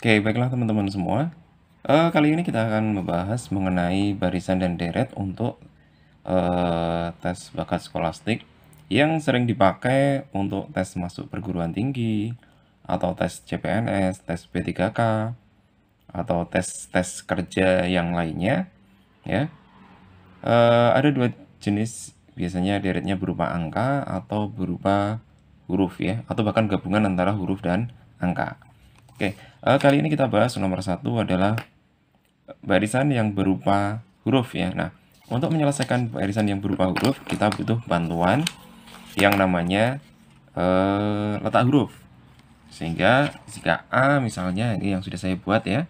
Oke, baiklah teman-teman semua. Uh, kali ini kita akan membahas mengenai barisan dan deret untuk uh, tes bakat skolastik yang sering dipakai untuk tes masuk perguruan tinggi atau tes CPNS, tes P3K atau tes-tes kerja yang lainnya, ya. uh, ada dua jenis biasanya deretnya berupa angka atau berupa huruf ya, atau bahkan gabungan antara huruf dan angka. Oke, uh, kali ini kita bahas nomor satu adalah barisan yang berupa huruf ya. Nah, untuk menyelesaikan barisan yang berupa huruf, kita butuh bantuan yang namanya uh, letak huruf. Sehingga jika A misalnya, ini yang sudah saya buat ya.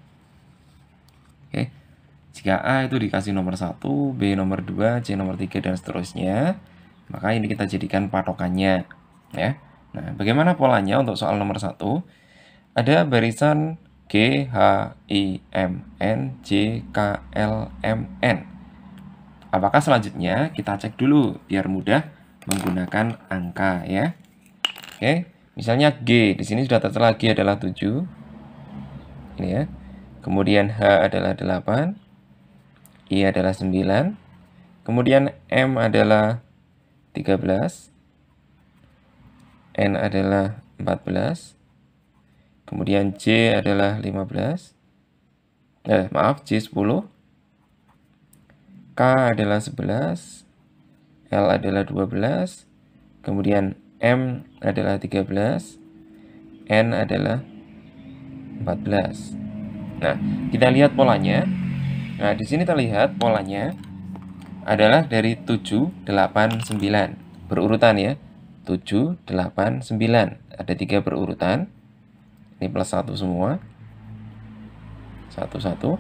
Oke, jika A itu dikasih nomor satu, B nomor 2, C nomor 3, dan seterusnya, maka ini kita jadikan patokannya ya. Nah, bagaimana polanya untuk soal nomor satu? ada barisan G, H, I, M, N, J, K, L, M, N. Apakah selanjutnya kita cek dulu biar mudah menggunakan angka ya. Oke, misalnya G, di sini sudah tertera G adalah 7. Ini ya. Kemudian H adalah 8. I adalah 9. Kemudian M adalah 13. N adalah 14. Kemudian C adalah 15. Eh, maaf, C 10. K adalah 11. L adalah 12. Kemudian M adalah 13. N adalah 14. Nah, kita lihat polanya. Nah, di sini terlihat polanya adalah dari 7, 8, 9. Berurutan ya. 7, 8, 9. Ada tiga berurutan ini plus satu semua satu satu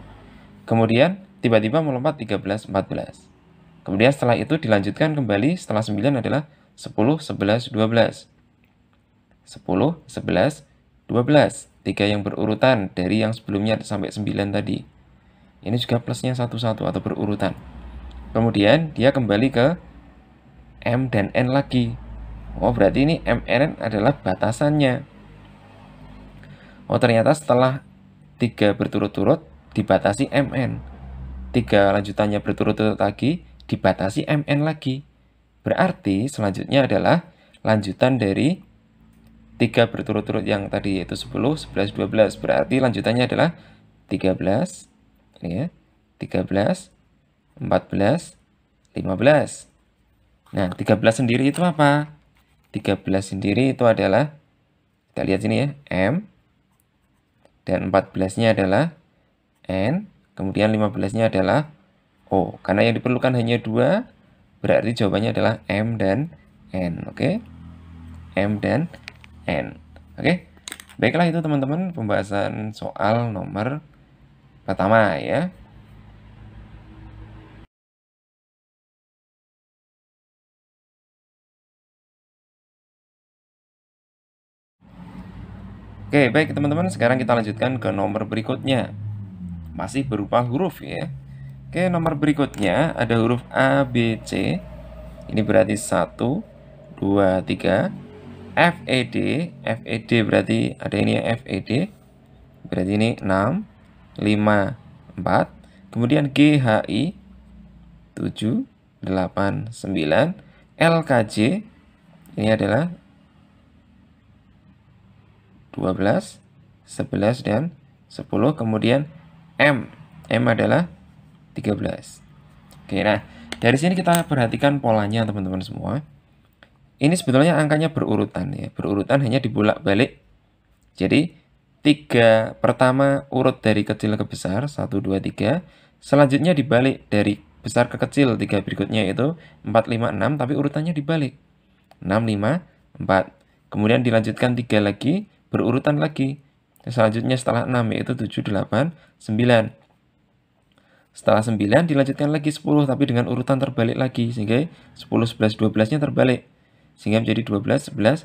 kemudian tiba-tiba melompat 13, 14 kemudian setelah itu dilanjutkan kembali setelah 9 adalah 10, 11, 12 10, 11, 12 3 yang berurutan dari yang sebelumnya sampai 9 tadi ini juga plusnya satu satu atau berurutan kemudian dia kembali ke M dan N lagi Oh berarti ini MNN adalah batasannya Oh ternyata setelah tiga berturut-turut dibatasi MN. Tiga lanjutannya berturut-turut lagi dibatasi MN lagi. Berarti selanjutnya adalah lanjutan dari tiga berturut-turut yang tadi yaitu 10, 11, 12. Berarti lanjutannya adalah 13, ini ya, 13, 14, 15. Nah, 13 sendiri itu apa? 13 sendiri itu adalah, kita lihat sini ya, M, dan 14-nya adalah N, kemudian 15-nya adalah O. Karena yang diperlukan hanya dua, berarti jawabannya adalah M dan N, oke? Okay? M dan N, oke? Okay? Baiklah itu teman-teman pembahasan soal nomor pertama ya. Oke, baik teman-teman, sekarang kita lanjutkan ke nomor berikutnya. Masih berupa huruf ya. Oke, nomor berikutnya ada huruf A, B, C. Ini berarti 1, 2, 3. F, E, D. F, E, D berarti ada ini ya, F, E, D. Berarti ini 6, 5, 4. Kemudian G, H, I. 7, 8, 9. L, K, J. Ini adalah 12, 11, dan 10. Kemudian M. M adalah 13. Oke, nah dari sini kita perhatikan polanya teman-teman semua. Ini sebetulnya angkanya berurutan ya. Berurutan hanya dibolak-balik. Jadi, 3 pertama urut dari kecil ke besar, 1, 2, 3. Selanjutnya dibalik dari besar ke kecil, 3 berikutnya itu 4, 5, 6, tapi urutannya dibalik. 6, 5, 4. Kemudian dilanjutkan tiga lagi, berurutan lagi. Selanjutnya setelah 6 yaitu 7, 8, 9. Setelah 9 dilanjutkan lagi 10 tapi dengan urutan terbalik lagi sehingga 10, 11, 12 nya terbalik sehingga menjadi 12, 11, 10.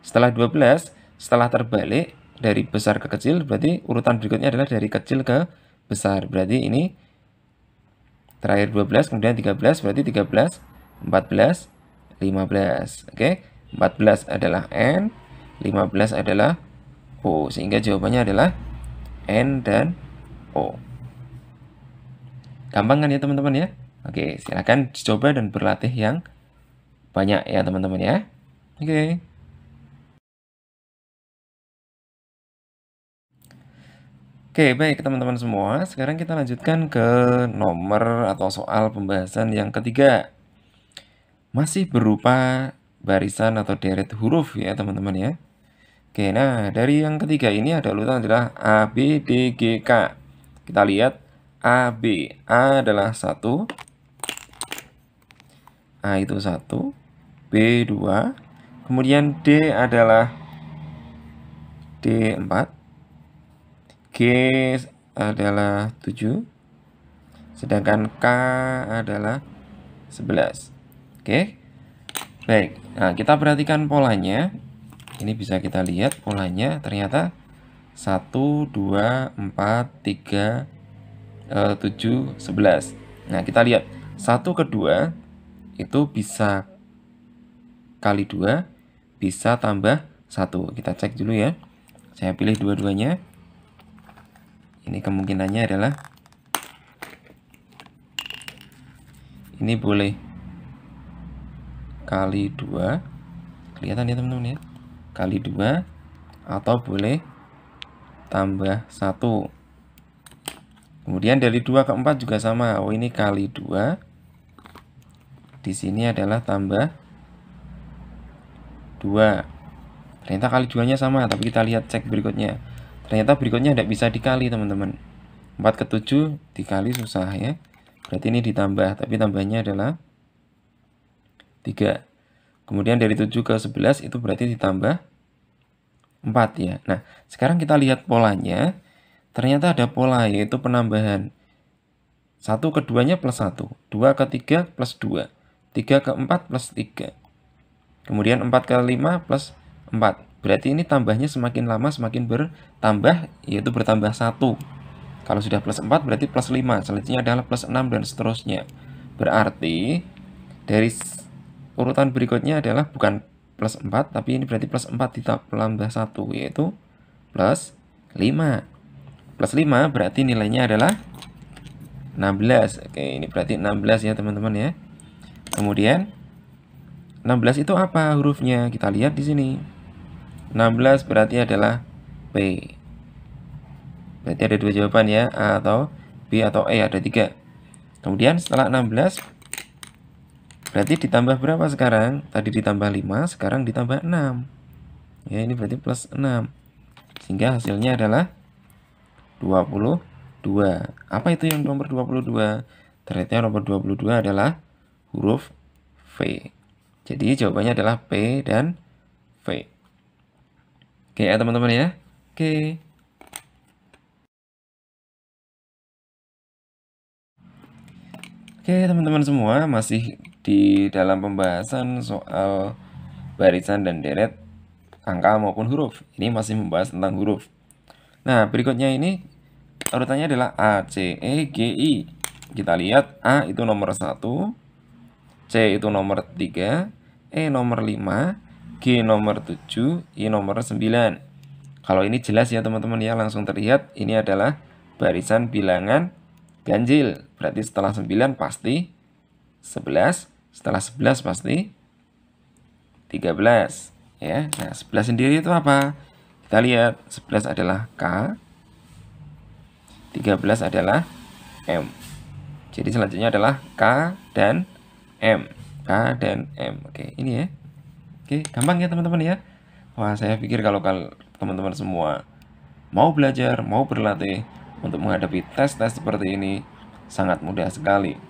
Setelah 12 setelah terbalik dari besar ke kecil berarti urutan berikutnya adalah dari kecil ke besar berarti ini terakhir 12 kemudian 13 berarti 13, 14, 15. Oke, okay? 14 adalah N, 15 adalah O. Sehingga jawabannya adalah N dan O. Gampang kan ya teman-teman ya? Oke, silahkan dicoba dan berlatih yang banyak ya teman-teman ya. Oke. Oke, baik teman-teman semua. Sekarang kita lanjutkan ke nomor atau soal pembahasan yang ketiga. Masih berupa barisan atau deret huruf ya teman-teman ya. Oke, nah dari yang ketiga ini ada urutan adalah A, B, D, G, K. Kita lihat A, B. A adalah 1. A itu 1. B 2. Kemudian D adalah D 4. G adalah 7. Sedangkan K adalah 11. Oke. Baik. Nah, kita perhatikan polanya ini bisa kita lihat polanya ternyata 1, 2, 4, 3, 7, 11 Nah kita lihat 1 ke 2 itu bisa kali 2 bisa tambah 1 Kita cek dulu ya Saya pilih dua-duanya Ini kemungkinannya adalah Ini boleh kali 2 Kelihatan ya teman-teman ya kali dua atau boleh tambah satu Kemudian dari dua ke 4 juga sama. Oh ini kali dua Di sini adalah tambah dua Ternyata kali 2-nya sama, tapi kita lihat cek berikutnya. Ternyata berikutnya tidak bisa dikali, teman-teman. empat ke tujuh dikali susah ya. Berarti ini ditambah, tapi tambahnya adalah tiga Kemudian dari tujuh ke sebelas itu berarti ditambah 4 ya. Nah, sekarang kita lihat polanya. Ternyata ada pola yaitu penambahan. 1 keduanya plus 1, 2 ke 3 plus 2, 3 ke 4 plus 3. Kemudian 4 ke 5 plus 4. Berarti ini tambahnya semakin lama semakin bertambah yaitu bertambah 1. Kalau sudah plus 4 berarti plus 5, selanjutnya adalah plus 6 dan seterusnya. Berarti dari urutan berikutnya adalah bukan plus 4, tapi ini berarti plus 4 ditambah 1, yaitu plus 5. Plus 5 berarti nilainya adalah 16. Oke, ini berarti 16 ya teman-teman ya. Kemudian 16 itu apa hurufnya? Kita lihat di sini. 16 berarti adalah B. Berarti ada dua jawaban ya, A atau B atau E ada tiga. Kemudian setelah 16 Berarti ditambah berapa sekarang? Tadi ditambah 5, sekarang ditambah 6. Ya, ini berarti plus 6. Sehingga hasilnya adalah 22. Apa itu yang nomor 22? Ternyata nomor 22 adalah huruf V. Jadi jawabannya adalah P dan V. Oke ya teman-teman ya. Oke. Oke teman-teman semua masih di dalam pembahasan soal barisan dan deret angka maupun huruf. Ini masih membahas tentang huruf. Nah, berikutnya ini urutannya adalah A, C, E, G, I. Kita lihat A itu nomor 1, C itu nomor 3, E nomor 5, G nomor 7, I nomor 9. Kalau ini jelas ya teman-teman ya, langsung terlihat ini adalah barisan bilangan ganjil. Berarti setelah 9 pasti 11 setelah 11 pasti 13 ya. Nah, 11 sendiri itu apa? Kita lihat 11 adalah K 13 adalah M. Jadi selanjutnya adalah K dan M. K dan M. Oke, ini ya. Oke, gampang ya teman-teman ya. Wah, saya pikir kalau teman-teman semua mau belajar, mau berlatih untuk menghadapi tes-tes seperti ini sangat mudah sekali.